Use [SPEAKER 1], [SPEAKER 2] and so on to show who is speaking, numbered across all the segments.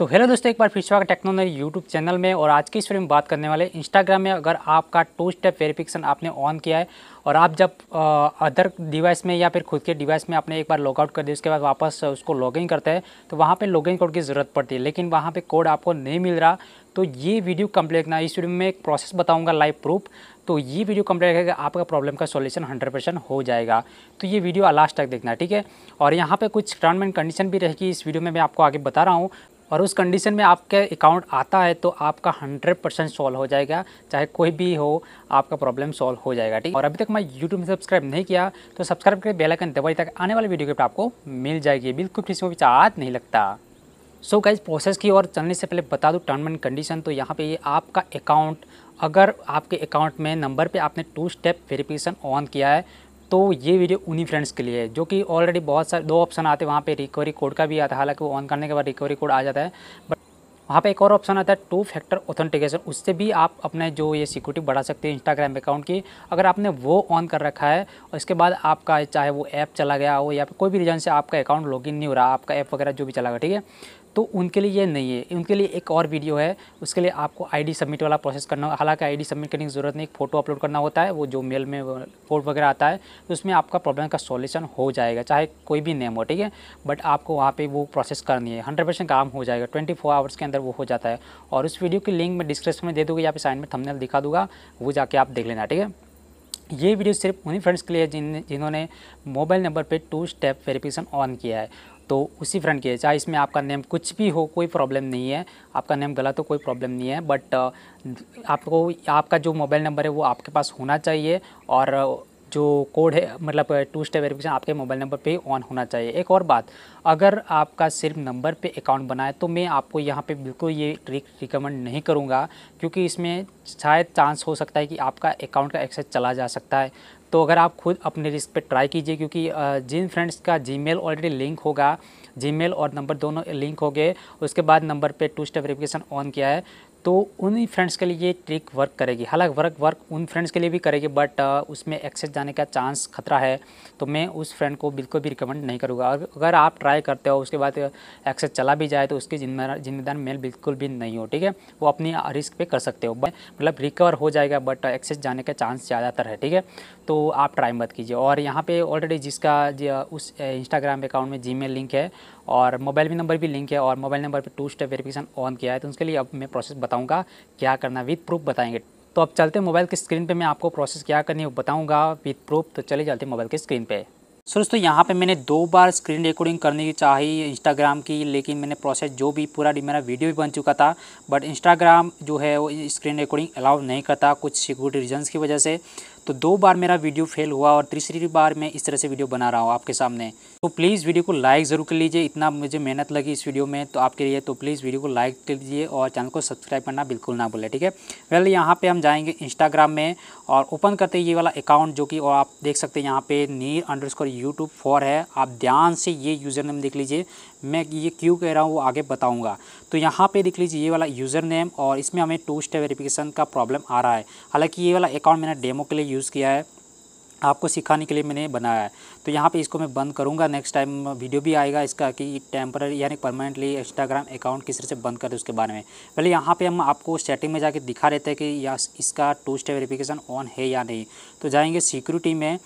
[SPEAKER 1] तो हेलो दोस्तों एक बार फिर स्वागत टेक्नोलॉजी यूट्यूब चैनल में और आज की इस वीडियो में बात करने वाले इंस्टाग्राम में अगर आपका टू स्टेप वेरिफिकेशन आपने ऑन किया है और आप जब अदर डिवाइस में या फिर खुद के डिवाइस में आपने एक बार लॉगआउट कर दिया उसके बाद वापस उसको लॉगिन करते हैं तो वहाँ लॉग लॉगिन कोड की ज़रूरत पड़ती है लेकिन वहाँ पर कोड आपको नहीं मिल रहा तो ये वीडियो कंप्लीट ना इस वीडियो में एक प्रोसेस बताऊंगा लाइव प्रूफ तो ये वीडियो कंप्लीट रहेगा आपका प्रॉब्लम का सॉल्यूशन 100 परसेंट हो जाएगा तो ये वीडियो लास्ट तक देखना ठीक है और यहाँ पे कुछ टर्म एंड कंडीशन भी रहेगी इस वीडियो में मैं आपको आगे बता रहा हूँ और उस कंडीशन में आपके अकाउंट आता है तो आपका 100 परसेंट सॉल्व हो जाएगा चाहे कोई भी हो आपका प्रॉब्लम सॉल्व हो जाएगा ठीक और अभी तक मैं यूट्यूब में सब्सक्राइब नहीं किया तो सब्सक्राइब करके बेलाइकन दबाई तक आने वाली वीडियो के आपको मिल जाएगी बिल्कुल किसी को भी चाहत नहीं लगता सो so गाइज प्रोसेस की और चलने से पहले बता दूँ टर्म एंड कंडीशन तो यहाँ पे ये आपका अकाउंट अगर आपके अकाउंट में नंबर पे आपने टू स्टेप वेरिफिकेशन ऑन किया है तो ये वीडियो उन्हीं फ्रेंड्स के लिए है जो कि ऑलरेडी बहुत सारे दो ऑप्शन आते हैं वहाँ पे रिकवरी कोड का भी आता है हालांकि वो ऑन करने के बाद रिकवरी कोड आ जाता है बट वहाँ पे एक और ऑप्शन आता है टू फैक्टर ऑथेंटिकेशन उससे भी आप अपने जो ये सिक्योरिटी बढ़ा सकते हैं इंस्टाग्राम अकाउंट की अगर आपने वो ऑन कर रखा है और इसके बाद आपका चाहे वो ऐप चला गया हो या कोई भी रीजन से आपका अकाउंट लॉगिन नहीं हो रहा आपका ऐप वगैरह जो भी चला गया ठीक है तो उनके लिए ये नहीं है उनके लिए एक और वीडियो है उसके लिए आपको आईडी सबमिट वाला प्रोसेस करना हालांकि आईडी सबमिट करने की ज़रूरत नहीं एक फ़ोटो अपलोड करना होता है वो जो मेल में कोड वगैरह आता है तो उसमें आपका प्रॉब्लम का सॉल्यूशन हो जाएगा चाहे कोई भी नेम हो ठीक है बट आपको वहाँ पर वो प्रोसेस करनी है हंड्रेड काम हो जाएगा ट्वेंटी आवर्स के अंदर वो हो जाता है और उस वीडियो की लिंक मैं डिस्क्रिप्शन में दे दूँगी या फिर साइन में थमनेल दिखा दूंगा वो जाके आप देख लेना ठीक है ये वीडियो सिर्फ उन्हीं फ्रेंड्स के लिए जिन जिन्होंने मोबाइल नंबर पे टू स्टेप वेरिफिकेशन ऑन किया है तो उसी फ्रंट की है चाहे इसमें आपका नेम कुछ भी हो कोई प्रॉब्लम नहीं है आपका नेम गलत हो कोई प्रॉब्लम नहीं है बट आपको आपका जो मोबाइल नंबर है वो आपके पास होना चाहिए और जो कोड है मतलब टू स्टेप वेरिफिकेशन आपके मोबाइल नंबर पे ऑन होना चाहिए एक और बात अगर आपका सिर्फ नंबर पे अकाउंट बनाए तो मैं आपको यहाँ पे बिल्कुल ये ट्रिक रिकमेंड नहीं करूँगा क्योंकि इसमें शायद चांस हो सकता है कि आपका अकाउंट का एक्सेस चला जा सकता है तो अगर आप खुद अपने रिस्क पे ट्राई कीजिए क्योंकि जिन फ्रेंड्स का जीमेल ऑलरेडी लिंक होगा जीमेल और नंबर दोनों लिंक हो गए उसके बाद नंबर पे टू स्टेप वेरिफिकेशन ऑन किया है तो उन्हीं फ्रेंड्स के लिए ये ट्रिक वर्क करेगी हालांकि वर्क वर्क उन फ्रेंड्स के लिए भी करेगी बट uh, उसमें एक्सेस जाने का चांस खतरा है तो मैं उस फ्रेंड को बिल्कुल भी रिकमेंड नहीं करूँगा और अगर आप ट्राई करते हो उसके बाद एक्सेस चला भी जाए तो उसकी जिम्मेदार मेल बिल्कुल भी नहीं हो ठीक है वो अपनी रिस्क पर कर सकते हो मतलब रिकवर हो जाएगा बट एक्सेस uh, जाने का चांस ज़्यादातर है ठीक है तो आप ट्राई मत कीजिए और यहाँ पर ऑलरेडी जिसका उस इंस्टाग्राम uh, अकाउंट में जी लिंक है और मोबाइल भी नंबर भी लिंक है और मोबाइल नंबर पर टू स्टेप वेरिफिकेशन ऑन किया है तो उसके लिए अब मैं प्रोसेस बताऊँगा क्या करना विथ प्रूफ बताएंगे तो अब चलते मोबाइल की स्क्रीन पर मैं आपको प्रोसेस क्या करनी है बताऊँगा विथ प्रूफ तो चले चलते मोबाइल की स्क्रीन पर सो दोस्तों यहाँ पे मैंने दो बार स्क्रीन रिकॉर्डिंग करने की चाही इंस्टाग्राम की लेकिन मैंने प्रोसेस जो भी पूरा मेरा वीडियो भी बन चुका था बट इंस्टाग्राम जो है वो स्क्रीन रिकॉर्डिंग अलाउ नहीं करता कुछ सिक्योरिटी रीजंस की वजह से तो दो बार मेरा वीडियो फेल हुआ और तीसरी बार मैं इस तरह से वीडियो बना रहा हूँ आपके सामने तो प्लीज़ वीडियो को लाइक ज़रूर कर लीजिए इतना मुझे मेहनत लगी इस वीडियो में तो आपके लिए तो प्लीज़ वीडियो को लाइक कर लीजिए और चैनल को सब्सक्राइब करना बिल्कुल ना भूले ठीक है वेल यहाँ पर हम जाएंगे इंस्टाग्राम में और ओपन करते ये वाला अकाउंट जो कि आप देख सकते हैं यहाँ पे नीर अंडर स्कोर यूट्यूब फोर है आप ध्यान से ये यूज़र नेम देख लीजिए मैं ये क्यों कह रहा हूँ वो आगे बताऊँगा तो यहाँ पे देख लीजिए ये वाला यूज़र नेम और इसमें हमें टू स्टेप वेरिफिकेशन का प्रॉब्लम आ रहा है हालाँकि ये वाला अकाउंट मैंने डेमो के लिए यूज़ किया है आपको सिखाने के लिए मैंने बनाया है तो यहाँ पे इसको मैं बंद करूँगा नेक्स्ट टाइम वीडियो भी आएगा इसका कि टेम्पररी यानी परमानेंटली इंस्टाग्राम अकाउंट किस तरह से बंद कर दे उसके बारे में पहले यहाँ पर हम आपको सेटिंग में जाके दिखा रहते हैं कि या इसका टू स्टेप वेरिफिकेशन ऑन है या नहीं तो जाएंगे सिक्योरिटी में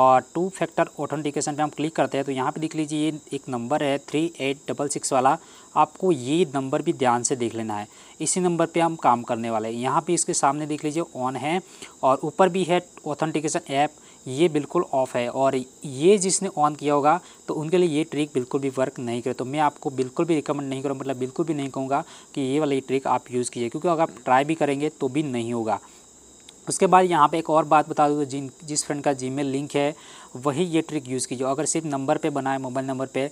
[SPEAKER 1] और टू फैक्टर ऑथेंटिकेशन पर हम क्लिक करते हैं तो यहाँ पर देख लीजिए ये एक नंबर है थ्री एट डबल सिक्स वाला आपको ये नंबर भी ध्यान से देख लेना है इसी नंबर पे हम काम करने वाले हैं यहाँ पे इसके सामने देख लीजिए ऑन है और ऊपर भी है ऑथेंटिकेशन ऐप ये बिल्कुल ऑफ है और ये ये जिसने ऑन किया होगा तो उनके लिए ये ट्रिक बिल्कुल भी वर्क नहीं करे तो मैं आपको बिल्कुल भी रिकमेंड नहीं करूँ मतलब बिल्कुल भी नहीं कहूँगा कि ये वाला ये ट्रिक आप यूज़ कीजिए क्योंकि अगर आप ट्राई भी करेंगे तो भी नहीं होगा उसके बाद यहाँ पे एक और बात बता दूँ तो जिन जिस फ्रेंड का जीमेल लिंक है वही ये ट्रिक यूज़ कीजिए अगर सिर्फ नंबर पे बनाए मोबाइल नंबर पे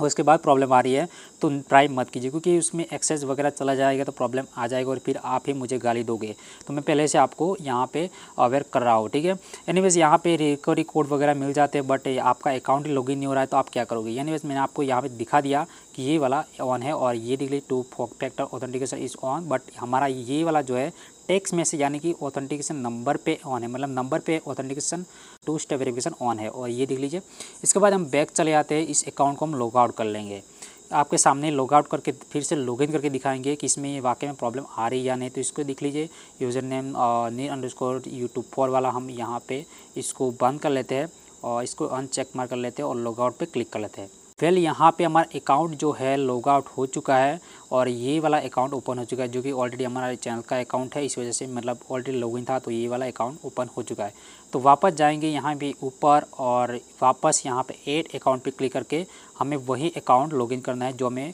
[SPEAKER 1] और उसके बाद प्रॉब्लम आ रही है तो ट्राई मत कीजिए क्योंकि उसमें एक्सेस वगैरह चला जाएगा तो प्रॉब्लम आ जाएगा और फिर आप ही मुझे गाली दोगे तो मैं पहले से आपको यहाँ पे अवेयर कर रहा हूँ ठीक है एनीवेज यहाँ पे रिकवरी कोड वगैरह मिल जाते हैं बट आपका अकाउंट लॉगिन नहीं हो रहा है तो आप क्या करोगे एनी मैंने आपको यहाँ पर दिखा दिया कि ये वाला ऑन है और ये देख लीजिए two factor authentication is on but हमारा ये वाला जो है टेक्स्ट मैसेज यानी कि ऑथेंटिकेशन नंबर पे ऑन है मतलब नंबर पे authentication two step verification on है और ये देख लीजिए इसके बाद हम बैक चले आते हैं इस अकाउंट को हम लॉगआउट कर लेंगे आपके सामने लॉगआउट करके फिर से लॉगिन करके दिखाएंगे कि इसमें ये वाकई में प्रॉब्लम आ रही है या नहीं तो इसको देख लीजिए user name Neer underscore YouTube four वाला हम यहाँ पे इसको बंद कर लेते हैं और इसको अनचेक मार कर लेते हैं और लॉगआउट पे क्लिक कर लेते हैं वेल यहाँ पे हमारा अकाउंट जो है लॉग आउट हो चुका है और ये वाला अकाउंट ओपन हो चुका है जो कि ऑलरेडी हमारा चैनल का अकाउंट है इस वजह से मतलब ऑलरेडी इन था तो ये वाला अकाउंट ओपन हो चुका है तो वापस जाएंगे यहाँ भी ऊपर और वापस यहाँ पे एड अकाउंट पे क्लिक करके हमें वही अकाउंट लॉगिन करना है जो हमें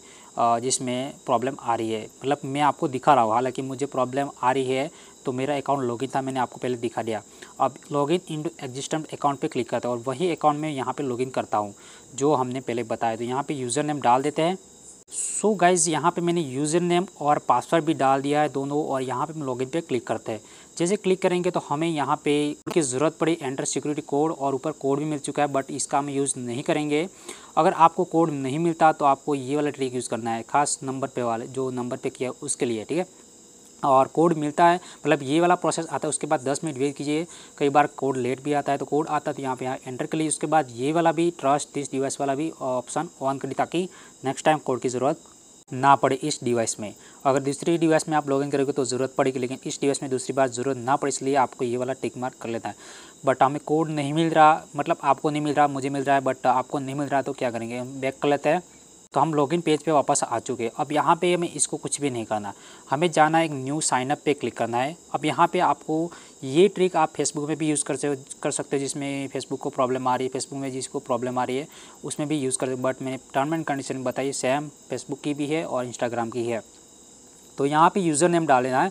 [SPEAKER 1] जिसमें प्रॉब्लम आ रही है मतलब मैं आपको दिखा रहा हूँ हालांकि मुझे प्रॉब्लम आ रही है तो मेरा अकाउंट लॉगिन था मैंने आपको पहले दिखा दिया अब login in to existent account पे क्लिक करता हूँ और वही अकाउंट में यहाँ पे लॉगिन करता हूँ जो हमने पहले बताया तो यहाँ पे यूज़र नेम डाल देते हैं सो so गाइज़ यहाँ पे मैंने यूज़र नेम और पासवर्ड भी डाल दिया है दोनों और यहाँ पे हम लॉगिन पे क्लिक करते हैं जैसे क्लिक करेंगे तो हमें यहाँ पे की ज़रूरत पड़ी एंटर सिक्योरिटी कोड और ऊपर कोड भी मिल चुका है बट इसका हम यूज़ नहीं करेंगे अगर आपको कोड नहीं मिलता तो आपको ये वाला ट्रिक यूज़ करना है खास नंबर पे वाले जो नंबर पे किया उसके लिए ठीक है और कोड मिलता है मतलब ये वाला प्रोसेस आता है उसके बाद दस मिनट वेट कीजिए कई बार कोड लेट भी आता है तो कोड आता है तो यहाँ पे यहाँ एंटर कर लीजिए उसके बाद ये वाला भी ट्रस्ट दिस डिवाइस वाला भी ऑप्शन ऑन करिए ताकि नेक्स्ट टाइम कोड की ज़रूरत ना पड़े इस डिवाइस में अगर दूसरी डिवाइस में आप लॉगिन करोगे तो ज़रूरत पड़ेगी लेकिन इस डिवाइस में दूसरी बार ज़रूरत ना पड़े इसलिए आपको ये वाला टिक मार्क कर लेता है बट हमें कोड नहीं मिल रहा मतलब आपको नहीं मिल रहा मुझे मिल रहा है बट आपको नहीं मिल रहा तो क्या करेंगे बैक कर लेते हैं तो हम लॉगिन पेज पे वापस आ चुके हैं अब यहाँ पे हमें इसको कुछ भी नहीं करना हमें जाना है एक न्यू साइनअप पे क्लिक करना है अब यहाँ पे आपको ये ट्रिक आप फेसबुक में भी यूज़ कर कर सकते हो जिसमें फेसबुक को प्रॉब्लम आ रही है फेसबुक में जिसको प्रॉब्लम आ रही है उसमें भी यूज़ कर सकते बट मैंने टर्म एंड कंडीशन बताई सेम फेसबुक की भी है और इंस्टाग्राम की है तो यहाँ पर यूज़र नेम डालना है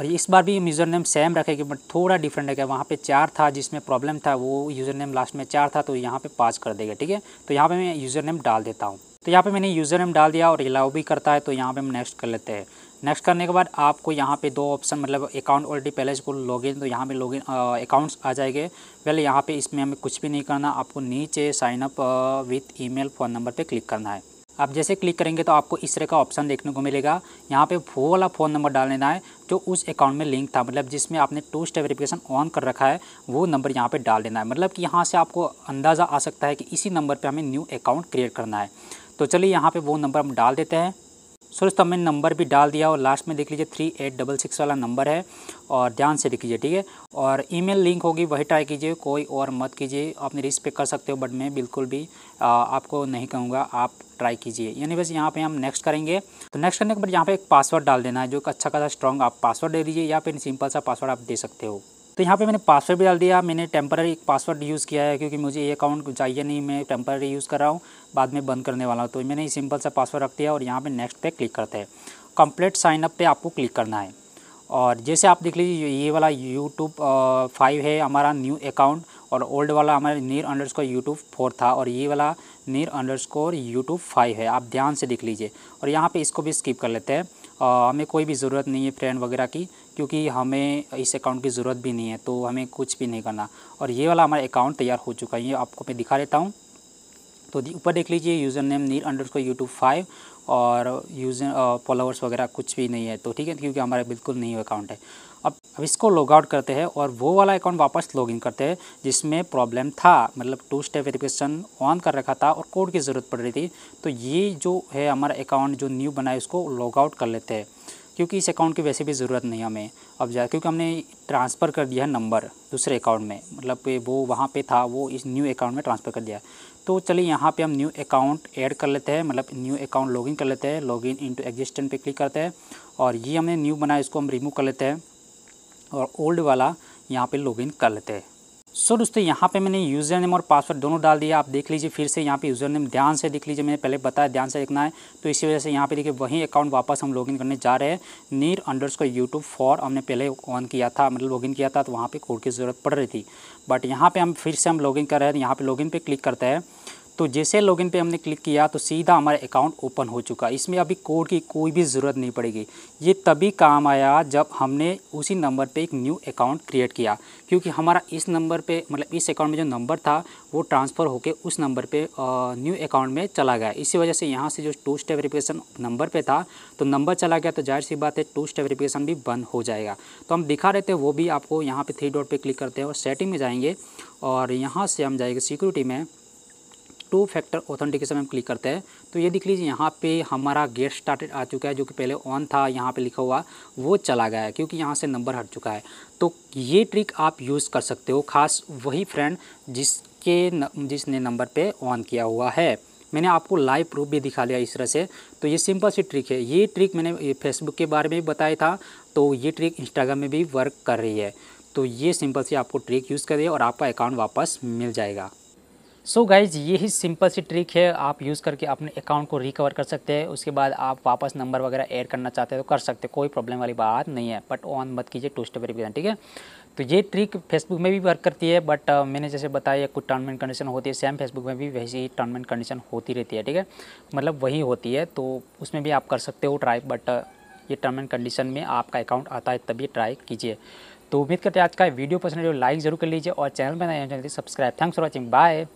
[SPEAKER 1] और इस बार भी यूज़र नेम सेम रखेगी बट थोड़ा डिफरेंट रखेगा वहाँ पे चार था जिसमें प्रॉब्लम था वो यूज़र नेम लास्ट में चार था तो यहाँ पे पाँच कर देगा ठीक है तो यहाँ पे मैं यूज़र नेम डाल देता हूँ तो यहाँ पे मैंने यूज़र नेम डाल दिया और अलाउ भी करता है तो यहाँ पे हम नेक्स्ट कर लेते हैं नेक्स्ट करने के बाद आपको यहाँ पे दो ऑप्शन मतलब अकाउंट ऑलरेडी पहले से लॉगिन तो यहाँ पे लॉगिन अकाउंट्स आ जाएंगे पहले यहाँ पे इसमें हमें कुछ भी नहीं करना आपको नीचे sign up with email phone number पर क्लिक करना है आप जैसे क्लिक करेंगे तो आपको इस तरह का ऑप्शन देखने को मिलेगा यहाँ पे वो वाला फ़ोन नंबर डाल लेना है जो उस अकाउंट में लिंक था मतलब जिसमें आपने टू स्टेप वेरिफिकेशन ऑन कर रखा है वो नंबर यहाँ पे डाल देना है मतलब कि यहाँ से आपको अंदाज़ा आ सकता है कि इसी नंबर पे हमें न्यू अकाउंट क्रिएट करना है तो चलिए यहाँ पे वो नंबर हम डाल देते हैं सो दोस्तों हमने नंबर भी डाल दिया और लास्ट में देख लीजिए थ्री एट डबल सिक्स वाला नंबर है और ध्यान से देख लीजिए ठीक है और ईमेल लिंक होगी वही ट्राई कीजिए कोई और मत कीजिए अपने रिस्क पे कर सकते हो बट मैं बिल्कुल भी आ, आपको नहीं कहूँगा आप ट्राई कीजिए यानी बस यहाँ पे हम नेक्स्ट करेंगे तो नेक्स्ट करने के बाद यहाँ पे एक पासवर्ड डाल देना है जो अच्छा खासा स्ट्रॉन्ग आप पासवर्ड दे दीजिए या फिर सिंपल सा पासवर्ड आप दे सकते हो तो यहाँ पे मैंने पासवर्ड भी डाल दिया मैंने टेम्पररी पासवर्ड यूज़ किया है क्योंकि मुझे ये अकाउंट चाहिए नहीं मैं टेम्पररी यूज़ कर रहा हूँ बाद में बंद करने वाला हूँ तो मैंने सिंपल सा पासवर्ड रख दिया और यहाँ पर नेक्स्ट पे क्लिक करते हैं कम्प्लीट साइनअप पर आपको क्लिक करना है और जैसे आप देख लीजिए ये वाला यूट्यूब फाइव है हमारा न्यू अकाउंट और ओल्ड वाला हमारा नीर अंडर स्कोर यूट्यूब फोर था और ये वाला नीर अंडर स्कोर यूट्यूब फाइव है आप ध्यान से देख लीजिए और यहाँ पे इसको भी स्किप कर लेते हैं हमें कोई भी ज़रूरत नहीं है फ्रेंड वगैरह की क्योंकि हमें इस अकाउंट की ज़रूरत भी नहीं है तो हमें कुछ भी नहीं करना और ये वाला हमारा अकाउंट तैयार हो चुका है ये आपको मैं दिखा देता हूँ तो ऊपर देख लीजिए यूज़र नेम नील अंडर को यूट्यूब फाइव और यूज़र फॉलोअर्स वगैरह कुछ भी नहीं है तो ठीक है क्योंकि हमारा बिल्कुल नहीं अकाउंट है अब अब इसको लॉगआउट करते हैं और वो वाला अकाउंट वापस लॉगिन करते हैं जिसमें प्रॉब्लम था मतलब टू स्टेप वेरिफिकेशन ऑन कर रखा था और कोड की ज़रूरत पड़ रही थी तो ये जो है हमारा अकाउंट जो न्यू बना है उसको लॉग आउट कर लेते हैं क्योंकि इस अकाउंट की वैसे भी ज़रूरत नहीं हमें अब जा क्योंकि हमने ट्रांसफ़र कर दिया है नंबर दूसरे अकाउंट में मतलब वो वहाँ पे था वो इस न्यू अकाउंट में ट्रांसफ़र कर दिया तो चलिए यहाँ पे हम न्यू अकाउंट ऐड कर लेते हैं मतलब न्यू अकाउंट लॉगिन कर लेते हैं लॉगिन इनटू एग्जिस्टेंट पे क्लिक करते हैं और ये हमने न्यू बनाया इसको हम रिमूव कर लेते हैं और ओल्ड वाला यहाँ पे लॉगिन कर लेते हैं सो दोस्तों यहाँ पे मैंने यूज़र नेम और पासवर्ड दोनों डाल दिया आप देख लीजिए फिर से यहाँ पे यूज़र नेम ध्यान से देख लीजिए मैंने पहले बताया ध्यान से देखना है तो इसी वजह से यहाँ पे देखिए वही अकाउंट वापस हम लॉगिन करने जा रहे हैं नीर अंडर्स को यूट्यूब फॉर हमने पहले ऑन किया था मतलब लॉगिन किया था तो वहाँ पर कोड की ज़रूरत पड़ रही थी बट यहाँ पर हम फिर से हम लॉगिन कर रहे हैं तो यहाँ पर लॉगिन पर क्लिक करते हैं तो जैसे लॉगिन पे हमने क्लिक किया तो सीधा हमारा अकाउंट ओपन हो चुका इसमें अभी कोड की कोई भी ज़रूरत नहीं पड़ेगी ये तभी काम आया जब हमने उसी नंबर पे एक न्यू अकाउंट क्रिएट किया क्योंकि हमारा इस नंबर पे मतलब इस अकाउंट में जो नंबर था वो ट्रांसफ़र होकर उस नंबर पे न्यू अकाउंट में चला गया इसी वजह से यहाँ से जो टू स्टेप वेरिफिकेशन नंबर पर था तो नंबर चला गया तो जाहिर सी बात है टू स्टेप वेरिफिकेशन भी बंद हो जाएगा तो हम दिखा रहे थे वो भी आपको यहाँ पर थ्री डॉट पर क्लिक करते हैं और सेटिंग में जाएंगे और यहाँ से हम जाएंगे सिक्योरिटी में टू फैक्टर ऑथेंटिकेशन में हम क्लिक करते हैं तो ये देख लीजिए यहाँ पे हमारा गेट स्टार्टेड आ चुका है जो कि पहले ऑन था यहाँ पे लिखा हुआ वो चला गया है क्योंकि यहाँ से नंबर हट चुका है तो ये ट्रिक आप यूज़ कर सकते हो खास वही फ्रेंड जिसके न, जिसने नंबर पर ऑन किया हुआ है मैंने आपको लाइव प्रूफ भी दिखा लिया इस तरह से तो ये सिंपल सी ट्रिक है ये ट्रिक मैंने फेसबुक के बारे में भी बताया था तो ये ट्रिक इंस्टाग्राम में भी वर्क कर रही है तो ये सिंपल सी आपको ट्रिक यूज़ करिए और आपका अकाउंट वापस मिल जाएगा सो so गाइज यही सिंपल सी ट्रिक है आप यूज़ करके अपने अकाउंट को रिकवर कर सकते हैं उसके बाद आप वापस नंबर वगैरह ऐड करना चाहते हैं तो कर सकते हैं कोई प्रॉब्लम वाली बात नहीं है बट ऑन मत कीजिए टू स्टेप वेरिफिकेशन ठीक है तो ये ट्रिक फेसबुक में भी वर्क करती है बट uh, मैंने जैसे बताया कुछ टर्म एंड कंडीशन होती है सेम फेसबुक में भी वैसी ही टर्म एंड कंडीशन होती रहती है ठीक है मतलब वही होती है तो उसमें भी आप कर सकते हो ट्राई बट uh, ये टर्म एंड कंडीशन में आपका अकाउंट आता है तभी ट्राई कीजिए तो उम्मीद करते हैं आज का वीडियो पसंद है लाइक तो जरूर कर लीजिए और तो चैनल में नए subscribe thanks for watching bye